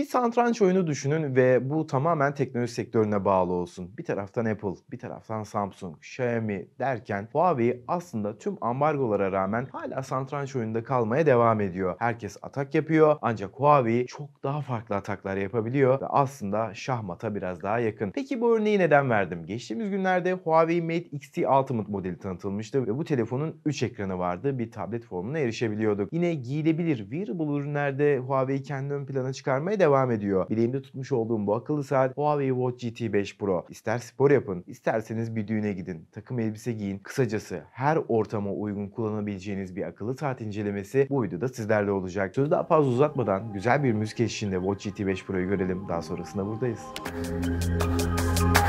Bir santranç oyunu düşünün ve bu tamamen teknoloji sektörüne bağlı olsun. Bir taraftan Apple, bir taraftan Samsung, Xiaomi derken Huawei aslında tüm ambargolara rağmen hala santranç oyununda kalmaya devam ediyor. Herkes atak yapıyor ancak Huawei çok daha farklı ataklar yapabiliyor ve aslında şahmata biraz daha yakın. Peki bu örneği neden verdim? Geçtiğimiz günlerde Huawei Mate XT Ultimate modeli tanıtılmıştı ve bu telefonun 3 ekranı vardı. Bir tablet formuna erişebiliyorduk. Yine giyilebilir wearable ürünlerde Huawei kendi ön plana çıkarmaya devam devam ediyor. Bileğimde tutmuş olduğum bu akıllı saat Huawei Watch GT 5 Pro. İster spor yapın, isterseniz bir düğüne gidin, takım elbise giyin. Kısacası her ortama uygun kullanabileceğiniz bir akıllı saat incelemesi bu videoda sizlerle olacak. Sözü daha fazla uzatmadan güzel bir müzik eşliğinde Watch GT 5 Pro'yu görelim. Daha sonrasında buradayız. Müzik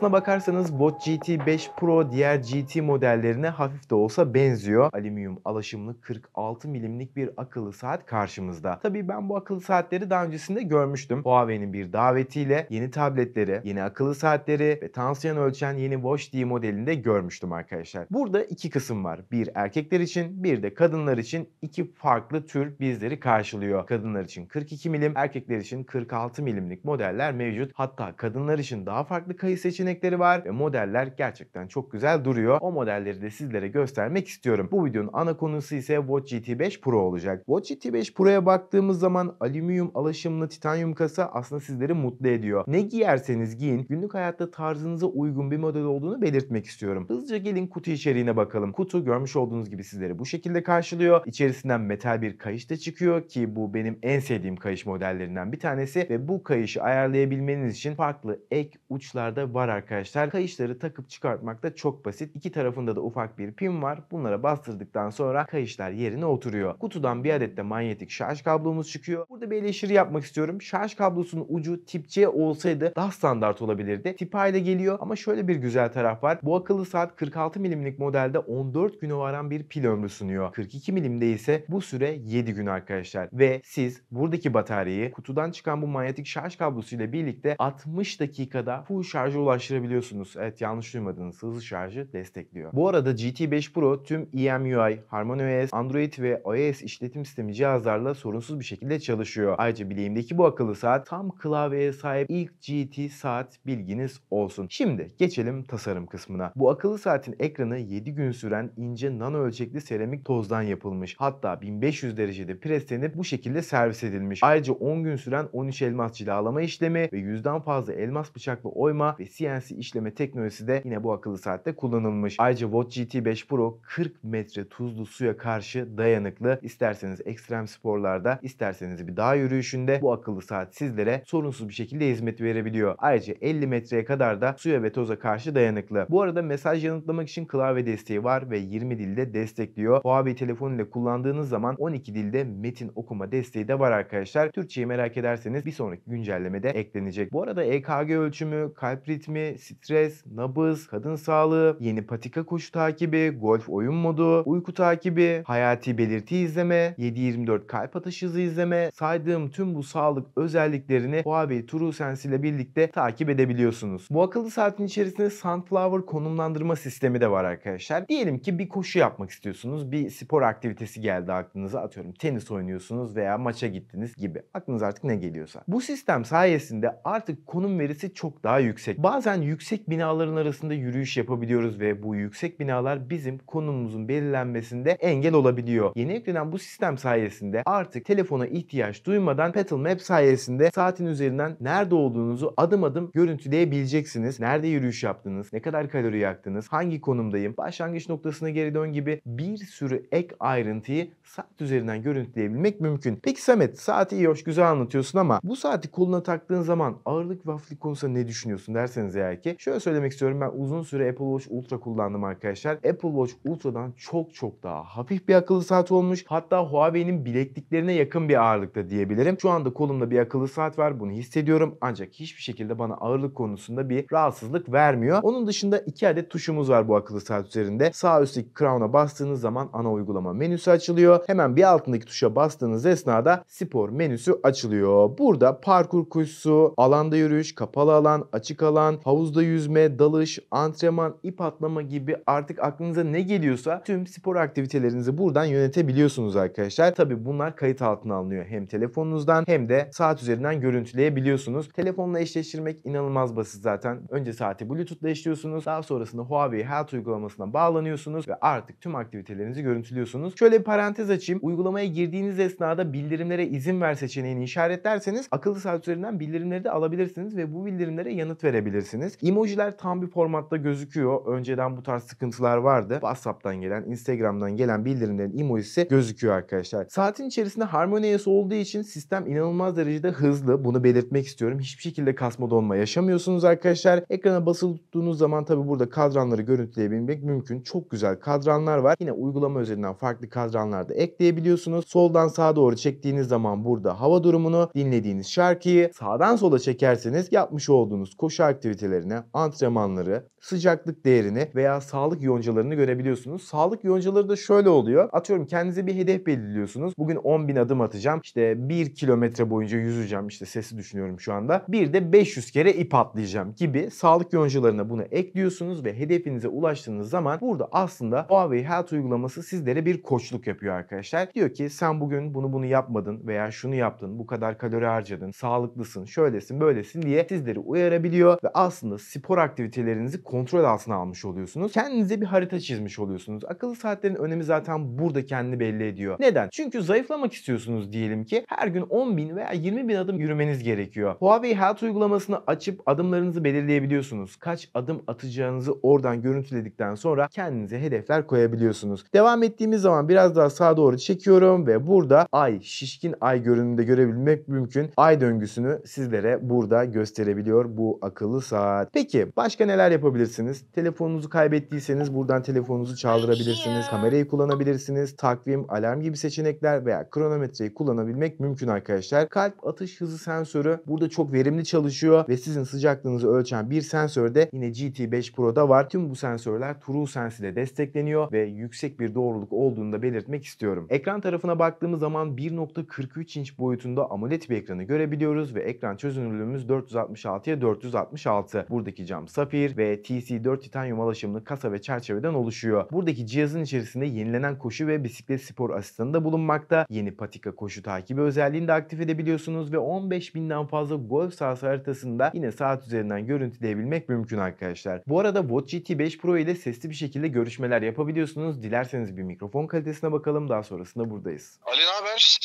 Aslına bakarsanız Bot GT 5 Pro diğer GT modellerine hafif de olsa benziyor. Alüminyum alaşımlı 46 milimlik bir akıllı saat karşımızda. Tabii ben bu akıllı saatleri daha öncesinde görmüştüm. Huawei'nin bir davetiyle yeni tabletleri, yeni akıllı saatleri ve tansiyon ölçen yeni Watch D modelinde görmüştüm arkadaşlar. Burada iki kısım var. Bir erkekler için, bir de kadınlar için iki farklı tür bizleri karşılıyor. Kadınlar için 42 milim, erkekler için 46 milimlik modeller mevcut. Hatta kadınlar için daha farklı kayı seçeneği seçenekleri var ve modeller gerçekten çok güzel duruyor. O modelleri de sizlere göstermek istiyorum. Bu videonun ana konusu ise Watch GT 5 Pro olacak. Watch GT 5 Pro'ya baktığımız zaman alüminyum alaşımlı titanyum kasa aslında sizleri mutlu ediyor. Ne giyerseniz giyin günlük hayatta tarzınıza uygun bir model olduğunu belirtmek istiyorum. Hızlıca gelin kutu içeriğine bakalım. Kutu görmüş olduğunuz gibi sizleri bu şekilde karşılıyor. İçerisinden metal bir kayış da çıkıyor ki bu benim en sevdiğim kayış modellerinden bir tanesi ve bu kayışı ayarlayabilmeniz için farklı ek uçlarda var arkadaşlar arkadaşlar kayışları takıp çıkartmak da çok basit. İki tarafında da ufak bir pin var. Bunlara bastırdıktan sonra kayışlar yerine oturuyor. Kutudan bir adet de manyetik şarj kablomuz çıkıyor. Burada bir eleştiri yapmak istiyorum. Şarj kablosunun ucu tip C olsaydı daha standart olabilirdi. Tip A ile geliyor ama şöyle bir güzel taraf var. Bu akıllı saat 46 milimlik modelde 14 güne varan bir pil ömrü sunuyor. 42 milimde ise bu süre 7 gün arkadaşlar. Ve siz buradaki bataryayı kutudan çıkan bu manyetik şarj kablosu birlikte 60 dakikada full şarja ulaştırabilirsiniz aşırabiliyorsunuz. Evet yanlış duymadınız. Hızlı şarjı destekliyor. Bu arada GT 5 Pro tüm EMUI, HarmonyOS, Android ve iOS işletim sistemi cihazlarla sorunsuz bir şekilde çalışıyor. Ayrıca bileğimdeki bu akıllı saat tam klavyeye sahip ilk GT saat bilginiz olsun. Şimdi geçelim tasarım kısmına. Bu akıllı saatin ekranı 7 gün süren ince nano ölçekli seramik tozdan yapılmış. Hatta 1500 derecede preslenip bu şekilde servis edilmiş. Ayrıca 10 gün süren 13 elmas cilalama işlemi ve yüzden fazla elmas bıçaklı oyma ve CNC Sensi işleme teknolojisi de yine bu akıllı saatte kullanılmış. Ayrıca Watch GT 5 Pro 40 metre tuzlu suya karşı dayanıklı. İsterseniz ekstrem sporlarda, isterseniz bir dağ yürüyüşünde bu akıllı saat sizlere sorunsuz bir şekilde hizmet verebiliyor. Ayrıca 50 metreye kadar da suya ve toza karşı dayanıklı. Bu arada mesaj yanıtlamak için klavye desteği var ve 20 dilde destekliyor. Huawei telefonu ile kullandığınız zaman 12 dilde metin okuma desteği de var arkadaşlar. Türkçeyi merak ederseniz bir sonraki güncellemede eklenecek. Bu arada EKG ölçümü, kalp ritmi, stres, nabız, kadın sağlığı, yeni patika koşu takibi, golf oyun modu, uyku takibi, hayati belirti izleme, 7-24 kalp atış hızı izleme, saydığım tüm bu sağlık özelliklerini Huawei True Sense ile birlikte takip edebiliyorsunuz. Bu akıllı saatin içerisinde Sunflower konumlandırma sistemi de var arkadaşlar. Diyelim ki bir koşu yapmak istiyorsunuz, bir spor aktivitesi geldi aklınıza atıyorum tenis oynuyorsunuz veya maça gittiniz gibi. Aklınız artık ne geliyorsa. Bu sistem sayesinde artık konum verisi çok daha yüksek. Bazen Bazen yüksek binaların arasında yürüyüş yapabiliyoruz ve bu yüksek binalar bizim konumumuzun belirlenmesinde engel olabiliyor. Yeni eklenen bu sistem sayesinde artık telefona ihtiyaç duymadan Petal Map sayesinde saatin üzerinden nerede olduğunuzu adım adım görüntüleyebileceksiniz. Nerede yürüyüş yaptınız, ne kadar kalori yaktınız, hangi konumdayım, başlangıç noktasına geri dön gibi bir sürü ek ayrıntıyı saat üzerinden görüntüleyebilmek mümkün. Peki Samet saati iyi hoş güzel anlatıyorsun ama bu saati koluna taktığın zaman ağırlık ve hafiflik konusunda ne düşünüyorsun derseniz eğer ki. Şöyle söylemek istiyorum ben uzun süre Apple Watch Ultra kullandım arkadaşlar. Apple Watch Ultra'dan çok çok daha hafif bir akıllı saat olmuş. Hatta Huawei'nin bilekliklerine yakın bir ağırlıkta diyebilirim. Şu anda kolumda bir akıllı saat var bunu hissediyorum. Ancak hiçbir şekilde bana ağırlık konusunda bir rahatsızlık vermiyor. Onun dışında iki adet tuşumuz var bu akıllı saat üzerinde. Sağ üstteki crown'a bastığınız zaman ana uygulama menüsü açılıyor. Hemen bir altındaki tuşa bastığınız esnada spor menüsü açılıyor. Burada parkur kuşu, alanda yürüyüş, kapalı alan, açık alan, havuzda yüzme, dalış, antrenman, ip atlama gibi artık aklınıza ne geliyorsa tüm spor aktivitelerinizi buradan yönetebiliyorsunuz arkadaşlar. Tabi bunlar kayıt altına alınıyor hem telefonunuzdan hem de saat üzerinden görüntüleyebiliyorsunuz. Telefonla eşleştirmek inanılmaz basit zaten. Önce saati Bluetooth ile eşliyorsunuz. Daha sonrasında Huawei Health uygulamasına bağlanıyorsunuz ve artık tüm aktivitelerinizi görüntülüyorsunuz. Şöyle bir parantez açayım. Uygulamaya girdiğiniz esnada bildirimlere izin ver seçeneğini işaretlerseniz akıllı saat üzerinden bildirimleri de alabilirsiniz ve bu bildirimlere yanıt verebilirsiniz yapabilirsiniz. Emojiler tam bir formatta gözüküyor. Önceden bu tarz sıkıntılar vardı. WhatsApp'tan gelen, Instagram'dan gelen bildirimlerin emojisi gözüküyor arkadaşlar. Saatin içerisinde HarmonyOS olduğu için sistem inanılmaz derecede hızlı. Bunu belirtmek istiyorum. Hiçbir şekilde kasma donma yaşamıyorsunuz arkadaşlar. Ekrana basılı tuttuğunuz zaman tabi burada kadranları görüntüleyebilmek mümkün. Çok güzel kadranlar var. Yine uygulama üzerinden farklı kadranlar da ekleyebiliyorsunuz. Soldan sağa doğru çektiğiniz zaman burada hava durumunu, dinlediğiniz şarkıyı sağdan sola çekerseniz yapmış olduğunuz koşu aktiviteleri derecelerine, antrenmanları, sıcaklık değerini veya sağlık yoncalarını görebiliyorsunuz. Sağlık yoncaları da şöyle oluyor. Atıyorum kendinize bir hedef belirliyorsunuz. Bugün 10 bin adım atacağım. İşte 1 kilometre boyunca yüzeceğim. İşte sesi düşünüyorum şu anda. Bir de 500 kere ip atlayacağım gibi sağlık yoncalarına bunu ekliyorsunuz ve hedefinize ulaştığınız zaman burada aslında Huawei Health uygulaması sizlere bir koçluk yapıyor arkadaşlar. Diyor ki sen bugün bunu bunu yapmadın veya şunu yaptın, bu kadar kalori harcadın, sağlıklısın, şöylesin, böylesin diye sizleri uyarabiliyor ve aslında aslında spor aktivitelerinizi kontrol altına almış oluyorsunuz. Kendinize bir harita çizmiş oluyorsunuz. Akıllı saatlerin önemi zaten burada kendini belli ediyor. Neden? Çünkü zayıflamak istiyorsunuz diyelim ki her gün 10 bin veya 20 bin adım yürümeniz gerekiyor. Huawei Health uygulamasını açıp adımlarınızı belirleyebiliyorsunuz. Kaç adım atacağınızı oradan görüntüledikten sonra kendinize hedefler koyabiliyorsunuz. Devam ettiğimiz zaman biraz daha sağa doğru çekiyorum ve burada ay, şişkin ay görününde görebilmek mümkün. Ay döngüsünü sizlere burada gösterebiliyor bu akıllı saat saat. Peki başka neler yapabilirsiniz? Telefonunuzu kaybettiyseniz buradan telefonunuzu çaldırabilirsiniz. Kamerayı kullanabilirsiniz. Takvim, alarm gibi seçenekler veya kronometreyi kullanabilmek mümkün arkadaşlar. Kalp atış hızı sensörü burada çok verimli çalışıyor ve sizin sıcaklığınızı ölçen bir sensör de yine GT5 Pro'da var. Tüm bu sensörler TrueSense ile destekleniyor ve yüksek bir doğruluk olduğunu da belirtmek istiyorum. Ekran tarafına baktığımız zaman 1.43 inç boyutunda AMOLED bir ekranı görebiliyoruz ve ekran çözünürlüğümüz 466'ya 466 yapısı. Buradaki cam safir ve TC4 titanyum alaşımlı kasa ve çerçeveden oluşuyor. Buradaki cihazın içerisinde yenilenen koşu ve bisiklet spor asistanı da bulunmakta. Yeni patika koşu takibi özelliğini de aktif edebiliyorsunuz ve 15.000'den fazla golf sahası haritasında yine saat üzerinden görüntüleyebilmek mümkün arkadaşlar. Bu arada Watch GT 5 Pro ile sesli bir şekilde görüşmeler yapabiliyorsunuz. Dilerseniz bir mikrofon kalitesine bakalım daha sonrasında buradayız. Ali ne haber?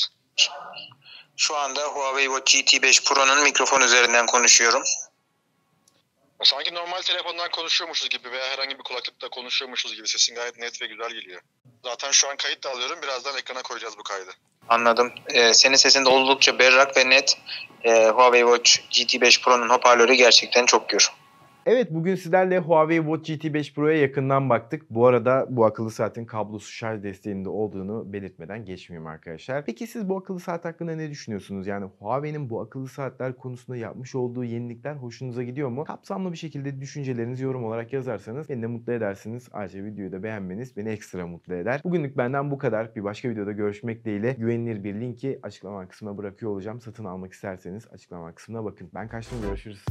Şu anda Huawei Watch GT 5 Pro'nun mikrofon üzerinden konuşuyorum. Sanki normal telefondan konuşuyormuşuz gibi veya herhangi bir kulaklıkta konuşuyormuşuz gibi sesin gayet net ve güzel geliyor. Zaten şu an kayıt da alıyorum. Birazdan ekrana koyacağız bu kaydı. Anladım. Ee, senin sesin de oldukça berrak ve net. Ee, Huawei Watch GT5 Pro'nun hoparlörü gerçekten çok gür. Evet bugün sizlerle Huawei Watch GT 5 Pro'ya yakından baktık. Bu arada bu akıllı saatin kablosuz şarj desteğinde olduğunu belirtmeden geçmeyeyim arkadaşlar. Peki siz bu akıllı saat hakkında ne düşünüyorsunuz? Yani Huawei'nin bu akıllı saatler konusunda yapmış olduğu yenilikler hoşunuza gidiyor mu? Kapsamlı bir şekilde düşüncelerinizi yorum olarak yazarsanız beni de mutlu edersiniz. Ayrıca videoyu da beğenmeniz beni ekstra mutlu eder. Bugünlük benden bu kadar. Bir başka videoda görüşmek dileğiyle güvenilir bir linki açıklama kısmına bırakıyor olacağım. Satın almak isterseniz açıklama kısmına bakın. Ben kaçtım görüşürüz.